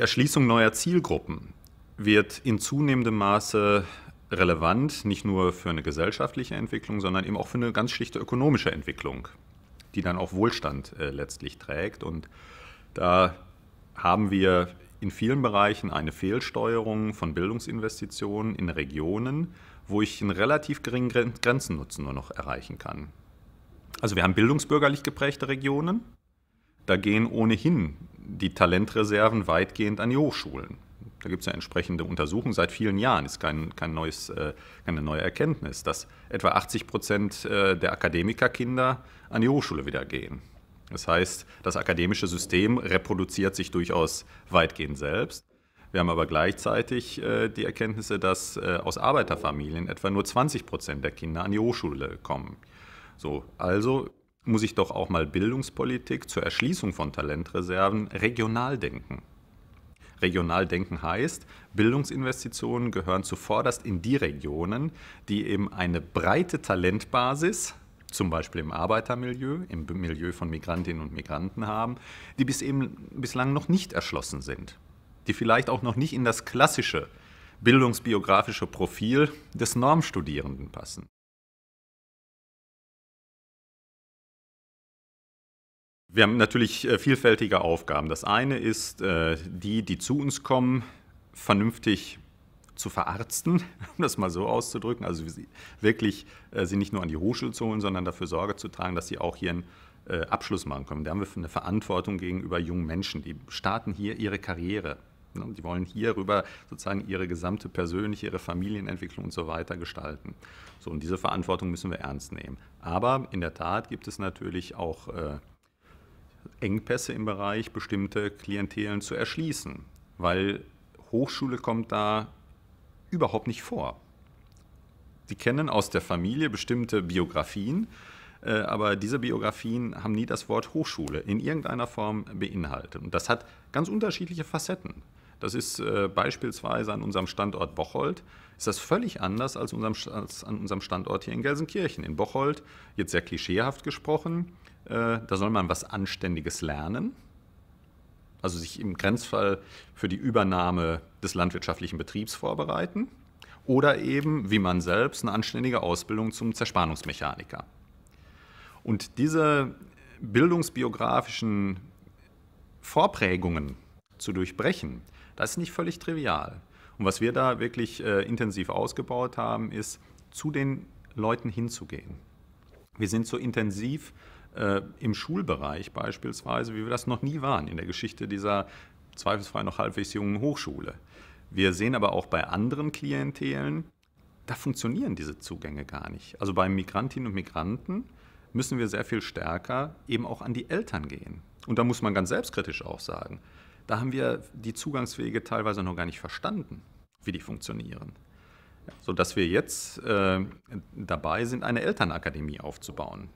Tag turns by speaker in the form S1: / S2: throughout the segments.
S1: Die Erschließung neuer Zielgruppen wird in zunehmendem Maße relevant, nicht nur für eine gesellschaftliche Entwicklung, sondern eben auch für eine ganz schlichte ökonomische Entwicklung, die dann auch Wohlstand äh, letztlich trägt. Und da haben wir in vielen Bereichen eine Fehlsteuerung von Bildungsinvestitionen in Regionen, wo ich einen relativ geringen Grenzennutzen nur noch erreichen kann. Also wir haben bildungsbürgerlich geprägte Regionen, da gehen ohnehin die Talentreserven weitgehend an die Hochschulen. Da gibt es ja entsprechende Untersuchungen seit vielen Jahren, ist kein, kein neues, äh, keine neue Erkenntnis, dass etwa 80 Prozent äh, der Akademikerkinder an die Hochschule wieder gehen. Das heißt, das akademische System reproduziert sich durchaus weitgehend selbst. Wir haben aber gleichzeitig äh, die Erkenntnisse, dass aus Arbeiterfamilien etwa nur 20 Prozent der Kinder an die Hochschule kommen. So, also muss ich doch auch mal Bildungspolitik zur Erschließung von Talentreserven regional denken. Regional denken heißt, Bildungsinvestitionen gehören zuvorderst in die Regionen, die eben eine breite Talentbasis, zum Beispiel im Arbeitermilieu, im Milieu von Migrantinnen und Migranten haben, die bis eben bislang noch nicht erschlossen sind, die vielleicht auch noch nicht in das klassische bildungsbiografische Profil des Normstudierenden passen. Wir haben natürlich äh, vielfältige Aufgaben. Das eine ist, äh, die, die zu uns kommen, vernünftig zu verarzten, um das mal so auszudrücken. Also wirklich äh, sie nicht nur an die Hochschule zu holen, sondern dafür Sorge zu tragen, dass sie auch hier einen Abschluss machen können. Da haben wir eine Verantwortung gegenüber jungen Menschen. Die starten hier ihre Karriere. Ne, die wollen hierüber sozusagen ihre gesamte persönliche, ihre Familienentwicklung und so weiter gestalten. So, und diese Verantwortung müssen wir ernst nehmen. Aber in der Tat gibt es natürlich auch Engpässe im Bereich, bestimmte Klientelen zu erschließen, weil Hochschule kommt da überhaupt nicht vor. Sie kennen aus der Familie bestimmte Biografien, äh, aber diese Biografien haben nie das Wort Hochschule in irgendeiner Form beinhaltet. Und das hat ganz unterschiedliche Facetten. Das ist äh, beispielsweise an unserem Standort Bocholt, ist das völlig anders als, unserem, als an unserem Standort hier in Gelsenkirchen. In Bocholt, jetzt sehr klischeehaft gesprochen, äh, da soll man was Anständiges lernen. Also sich im Grenzfall für die Übernahme des landwirtschaftlichen Betriebs vorbereiten. Oder eben, wie man selbst, eine anständige Ausbildung zum Zerspannungsmechaniker. Und diese bildungsbiografischen Vorprägungen zu durchbrechen, das ist nicht völlig trivial. Und was wir da wirklich äh, intensiv ausgebaut haben, ist, zu den Leuten hinzugehen. Wir sind so intensiv äh, im Schulbereich beispielsweise, wie wir das noch nie waren in der Geschichte dieser zweifelsfrei noch halbwegs jungen Hochschule. Wir sehen aber auch bei anderen Klientelen, da funktionieren diese Zugänge gar nicht. Also bei Migrantinnen und Migranten müssen wir sehr viel stärker eben auch an die Eltern gehen. Und da muss man ganz selbstkritisch auch sagen, da haben wir die Zugangswege teilweise noch gar nicht verstanden, wie die funktionieren. Sodass wir jetzt äh, dabei sind, eine Elternakademie aufzubauen,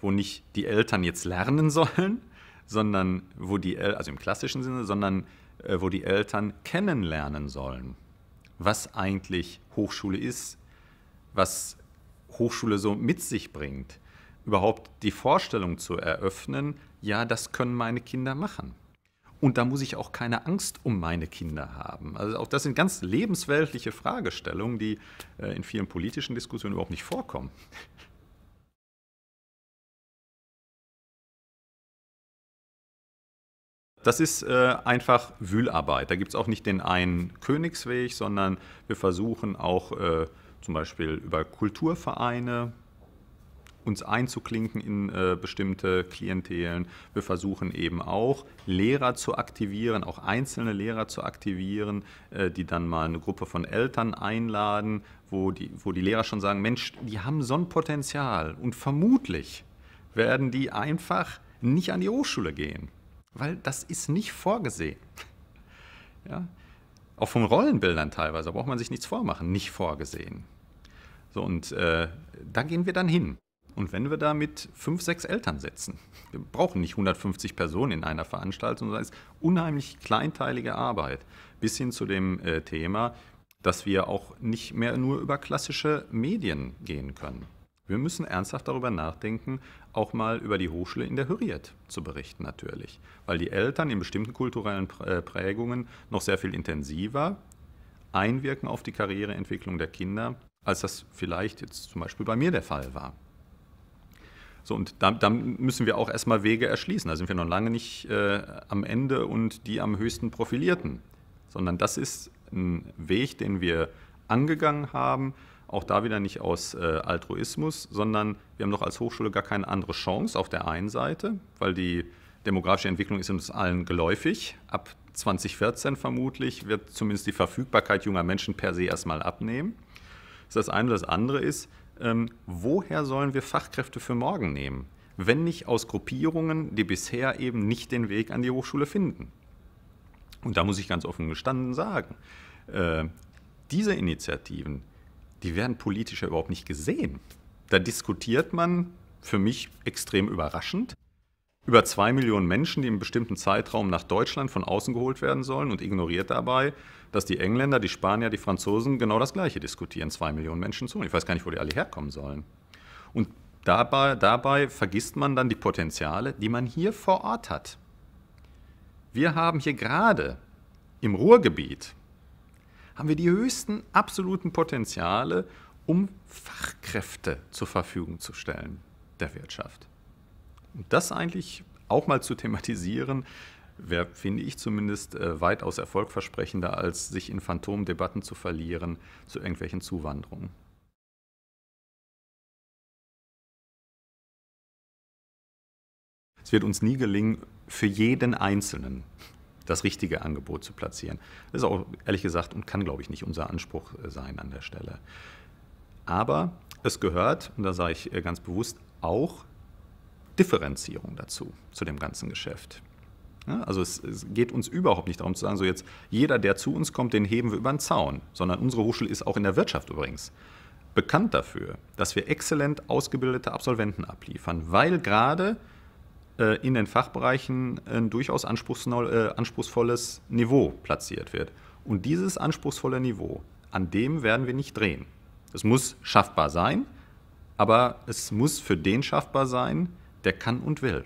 S1: wo nicht die Eltern jetzt lernen sollen, sondern wo die, El also im klassischen Sinne, sondern äh, wo die Eltern kennenlernen sollen, was eigentlich Hochschule ist, was Hochschule so mit sich bringt, überhaupt die Vorstellung zu eröffnen, ja, das können meine Kinder machen. Und da muss ich auch keine Angst um meine Kinder haben. Also auch das sind ganz lebensweltliche Fragestellungen, die äh, in vielen politischen Diskussionen überhaupt nicht vorkommen. Das ist äh, einfach Wühlarbeit. Da gibt es auch nicht den einen Königsweg, sondern wir versuchen auch äh, zum Beispiel über Kulturvereine uns einzuklinken in äh, bestimmte Klientelen. Wir versuchen eben auch, Lehrer zu aktivieren, auch einzelne Lehrer zu aktivieren, äh, die dann mal eine Gruppe von Eltern einladen, wo die, wo die Lehrer schon sagen, Mensch, die haben so ein Potenzial und vermutlich werden die einfach nicht an die Hochschule gehen, weil das ist nicht vorgesehen. ja? Auch von Rollenbildern teilweise, braucht man sich nichts vormachen, nicht vorgesehen. So, und äh, da gehen wir dann hin. Und wenn wir da mit fünf, sechs Eltern sitzen, wir brauchen nicht 150 Personen in einer Veranstaltung, sondern es ist unheimlich kleinteilige Arbeit. Bis hin zu dem äh, Thema, dass wir auch nicht mehr nur über klassische Medien gehen können. Wir müssen ernsthaft darüber nachdenken, auch mal über die Hochschule in der Hürriyet zu berichten natürlich, weil die Eltern in bestimmten kulturellen äh, Prägungen noch sehr viel intensiver einwirken auf die Karriereentwicklung der Kinder, als das vielleicht jetzt zum Beispiel bei mir der Fall war. So, und da, da müssen wir auch erstmal Wege erschließen. Da sind wir noch lange nicht äh, am Ende und die am höchsten profilierten, sondern das ist ein Weg, den wir angegangen haben. Auch da wieder nicht aus äh, Altruismus, sondern wir haben doch als Hochschule gar keine andere Chance auf der einen Seite, weil die demografische Entwicklung ist uns allen geläufig. Ab 2014 vermutlich wird zumindest die Verfügbarkeit junger Menschen per se erstmal abnehmen. Das, ist das eine. Das andere ist, ähm, woher sollen wir Fachkräfte für morgen nehmen, wenn nicht aus Gruppierungen, die bisher eben nicht den Weg an die Hochschule finden? Und da muss ich ganz offen gestanden sagen, äh, diese Initiativen, die werden politisch ja überhaupt nicht gesehen. Da diskutiert man, für mich extrem überraschend, über zwei Millionen Menschen, die im bestimmten Zeitraum nach Deutschland von außen geholt werden sollen und ignoriert dabei, dass die Engländer, die Spanier, die Franzosen genau das Gleiche diskutieren. Zwei Millionen Menschen zu. Ich weiß gar nicht, wo die alle herkommen sollen. Und dabei, dabei vergisst man dann die Potenziale, die man hier vor Ort hat. Wir haben hier gerade im Ruhrgebiet haben wir die höchsten absoluten Potenziale, um Fachkräfte zur Verfügung zu stellen der Wirtschaft das eigentlich auch mal zu thematisieren, wäre, finde ich zumindest, äh, weitaus erfolgversprechender, als sich in Phantomdebatten zu verlieren zu irgendwelchen Zuwanderungen. Es wird uns nie gelingen, für jeden Einzelnen das richtige Angebot zu platzieren. Das ist auch ehrlich gesagt und kann, glaube ich, nicht unser Anspruch äh, sein an der Stelle. Aber es gehört, und da sage ich äh, ganz bewusst, auch Differenzierung dazu, zu dem ganzen Geschäft. Ja, also es, es, geht uns überhaupt nicht darum zu sagen, so jetzt jeder, der zu uns kommt, den heben wir über den Zaun, sondern unsere Hochschule ist auch in der Wirtschaft übrigens bekannt dafür, dass wir exzellent ausgebildete Absolventen abliefern, weil gerade äh, in den Fachbereichen ein durchaus anspruchsvoll, äh, anspruchsvolles Niveau platziert wird. Und dieses anspruchsvolle Niveau, an dem werden wir nicht drehen. Es muss schaffbar sein, aber es muss für den schaffbar sein, der kann und will.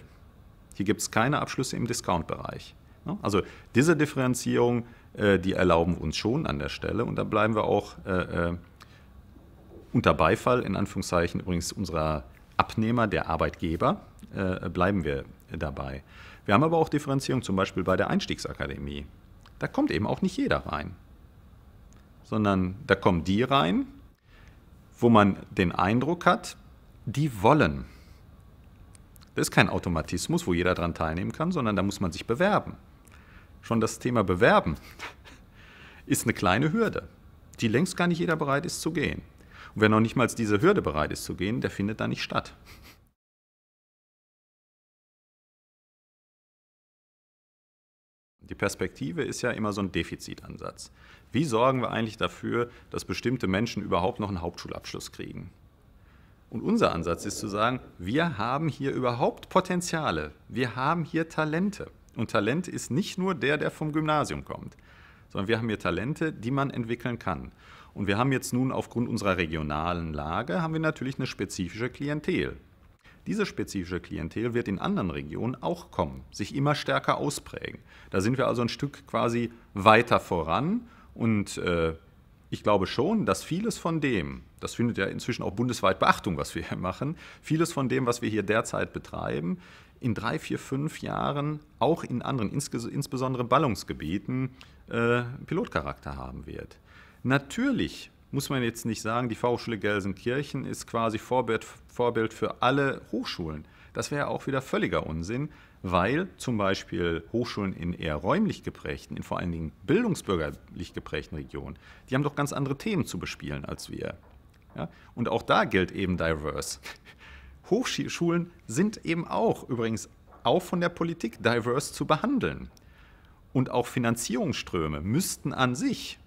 S1: Hier gibt es keine Abschlüsse im Discount-Bereich. Also diese Differenzierung, äh, die erlauben wir uns schon an der Stelle und da bleiben wir auch äh, äh, unter Beifall, in Anführungszeichen übrigens unserer Abnehmer, der Arbeitgeber, bleiben wir dabei. Wir haben aber auch Differenzierung zum Beispiel bei der Einstiegsakademie. Da kommt eben auch nicht jeder rein, sondern da kommen die rein, wo man den Eindruck hat, die wollen ist kein Automatismus, wo jeder daran teilnehmen kann, sondern da muss man sich bewerben. Schon das Thema Bewerben ist eine kleine Hürde, die längst gar nicht jeder bereit ist zu gehen. Und wer noch nicht mal diese Hürde bereit ist zu gehen, der findet da nicht statt. Die Perspektive ist ja immer so ein Defizitansatz. Wie sorgen wir eigentlich dafür, dass bestimmte Menschen überhaupt noch einen Hauptschulabschluss kriegen? Und unser Ansatz ist zu sagen, wir haben hier überhaupt Potenziale, wir haben hier Talente. Und Talent ist nicht nur der, der vom Gymnasium kommt, sondern wir haben hier Talente, die man entwickeln kann. Und wir haben jetzt nun aufgrund unserer regionalen Lage, haben wir natürlich eine spezifische Klientel. Diese spezifische Klientel wird in anderen Regionen auch kommen, sich immer stärker ausprägen. Da sind wir also ein Stück quasi weiter voran und äh, ich glaube schon, dass vieles von dem, das findet ja inzwischen auch bundesweit Beachtung, was wir hier machen, vieles von dem, was wir hier derzeit betreiben, in drei, vier, fünf Jahren auch in anderen, insbesondere Ballungsgebieten, äh, Pilotcharakter haben wird. Natürlich muss man jetzt nicht sagen, die Fachhochschule Gelsenkirchen ist quasi Vorbild, Vorbild für alle Hochschulen. Das wäre auch wieder völliger Unsinn, weil zum Beispiel Hochschulen in eher räumlich geprägten, in vor allen Dingen bildungsbürgerlich geprägten Regionen, die haben doch ganz andere Themen zu bespielen als wir. Ja? Und auch da gilt eben diverse. Hochschulen sind eben auch übrigens auch von der Politik diverse zu behandeln. Und auch Finanzierungsströme müssten an sich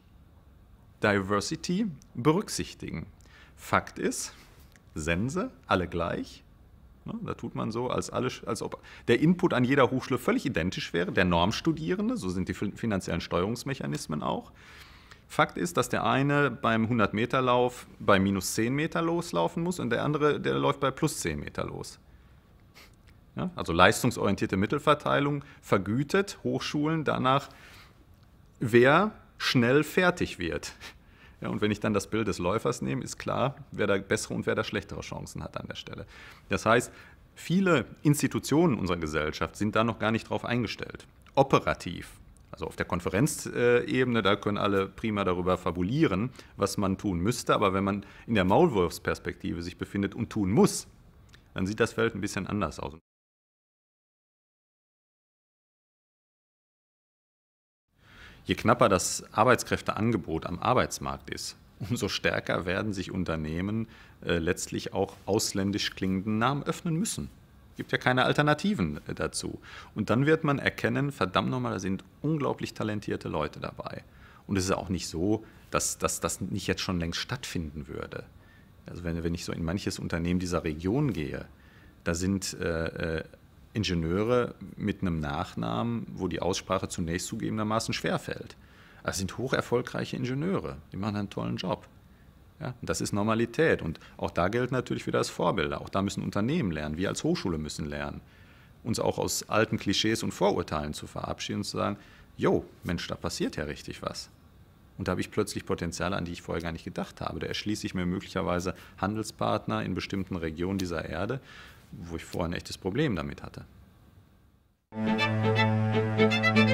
S1: Diversity berücksichtigen. Fakt ist, Sense, alle gleich, Ne? Da tut man so, als, alle, als ob der Input an jeder Hochschule völlig identisch wäre, der Normstudierende, so sind die finanziellen Steuerungsmechanismen auch. Fakt ist, dass der eine beim 100-Meter-Lauf bei minus 10 Meter loslaufen muss und der andere, der läuft bei plus 10 Meter los. Ja, also leistungsorientierte Mittelverteilung vergütet Hochschulen danach, wer schnell fertig wird. Ja, und wenn ich dann das Bild des Läufers nehme, ist klar, wer da bessere und wer da schlechtere Chancen hat an der Stelle. Das heißt, viele Institutionen unserer Gesellschaft sind da noch gar nicht drauf eingestellt. Operativ. Also auf der Konferenzebene, da können alle prima darüber fabulieren, was man tun müsste. Aber wenn man in der Maulwurfsperspektive sich befindet und tun muss, dann sieht das Feld ein bisschen anders aus. Je knapper das Arbeitskräfteangebot am Arbeitsmarkt ist, umso stärker werden sich Unternehmen äh, letztlich auch ausländisch klingenden Namen öffnen müssen. Es gibt ja keine Alternativen äh, dazu. Und dann wird man erkennen, verdammt nochmal, da sind unglaublich talentierte Leute dabei. Und es ist auch nicht so, dass, das nicht jetzt schon längst stattfinden würde. Also wenn, wenn ich so in manches Unternehmen dieser Region gehe, da sind äh, äh Ingenieure mit einem Nachnamen, wo die Aussprache zunächst zugegebenermaßen schwerfällt. Das sind hoch erfolgreiche Ingenieure, die machen einen tollen Job. Ja, das ist Normalität und auch da gilt natürlich wieder als Vorbilder. Auch da müssen Unternehmen lernen, wir als Hochschule müssen lernen, uns auch aus alten Klischees und Vorurteilen zu verabschieden und zu sagen, jo, Mensch, da passiert ja richtig was. Und da habe ich plötzlich Potenziale, an die ich vorher gar nicht gedacht habe. Da erschließe ich mir möglicherweise Handelspartner in bestimmten Regionen dieser Erde, wo ich vorher ein echtes Problem damit hatte. Musik